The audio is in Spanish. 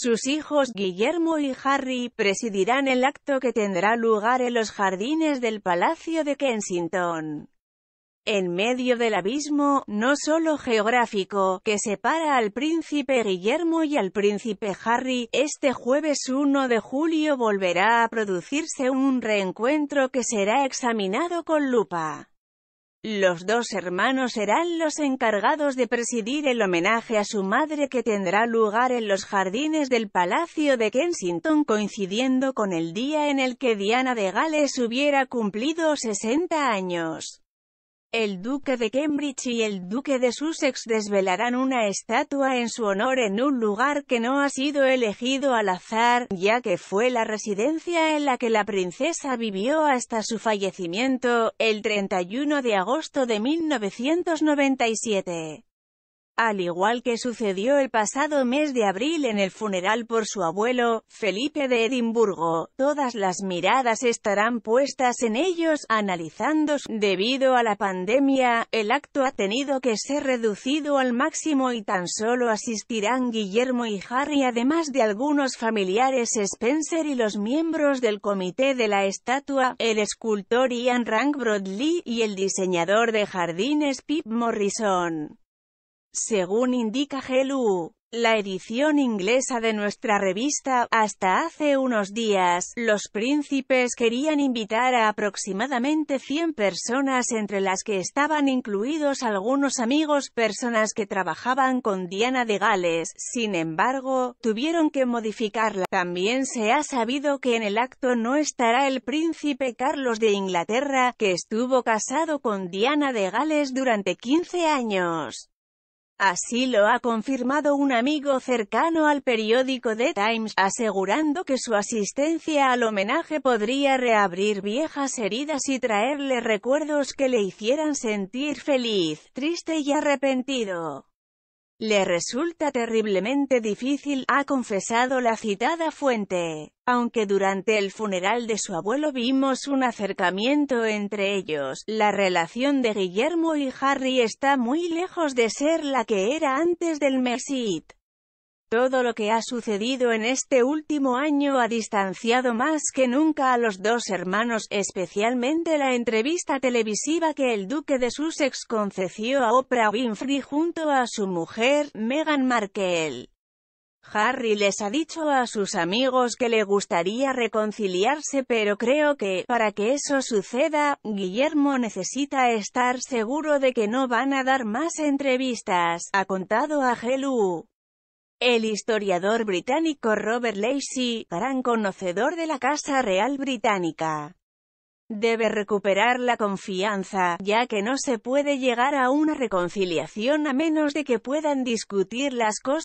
Sus hijos Guillermo y Harry presidirán el acto que tendrá lugar en los jardines del Palacio de Kensington. En medio del abismo, no solo geográfico, que separa al príncipe Guillermo y al príncipe Harry, este jueves 1 de julio volverá a producirse un reencuentro que será examinado con lupa. Los dos hermanos serán los encargados de presidir el homenaje a su madre que tendrá lugar en los jardines del Palacio de Kensington coincidiendo con el día en el que Diana de Gales hubiera cumplido 60 años. El duque de Cambridge y el duque de Sussex desvelarán una estatua en su honor en un lugar que no ha sido elegido al azar, ya que fue la residencia en la que la princesa vivió hasta su fallecimiento, el 31 de agosto de 1997 al igual que sucedió el pasado mes de abril en el funeral por su abuelo, Felipe de Edimburgo, todas las miradas estarán puestas en ellos, analizándose. Debido a la pandemia, el acto ha tenido que ser reducido al máximo y tan solo asistirán Guillermo y Harry además de algunos familiares Spencer y los miembros del comité de la estatua, el escultor Ian Rank broadley y el diseñador de jardines Pip Morrison. Según indica Helu, la edición inglesa de nuestra revista, hasta hace unos días, los príncipes querían invitar a aproximadamente 100 personas entre las que estaban incluidos algunos amigos personas que trabajaban con Diana de Gales, sin embargo, tuvieron que modificarla. También se ha sabido que en el acto no estará el príncipe Carlos de Inglaterra, que estuvo casado con Diana de Gales durante 15 años. Así lo ha confirmado un amigo cercano al periódico The Times, asegurando que su asistencia al homenaje podría reabrir viejas heridas y traerle recuerdos que le hicieran sentir feliz, triste y arrepentido. Le resulta terriblemente difícil, ha confesado la citada fuente, aunque durante el funeral de su abuelo vimos un acercamiento entre ellos, la relación de Guillermo y Harry está muy lejos de ser la que era antes del Mesit. Todo lo que ha sucedido en este último año ha distanciado más que nunca a los dos hermanos, especialmente la entrevista televisiva que el duque de Sussex concedió a Oprah Winfrey junto a su mujer, Meghan Markle. Harry les ha dicho a sus amigos que le gustaría reconciliarse pero creo que, para que eso suceda, Guillermo necesita estar seguro de que no van a dar más entrevistas, ha contado a Helu. El historiador británico Robert Lacey, gran conocedor de la Casa Real Británica, debe recuperar la confianza, ya que no se puede llegar a una reconciliación a menos de que puedan discutir las cosas.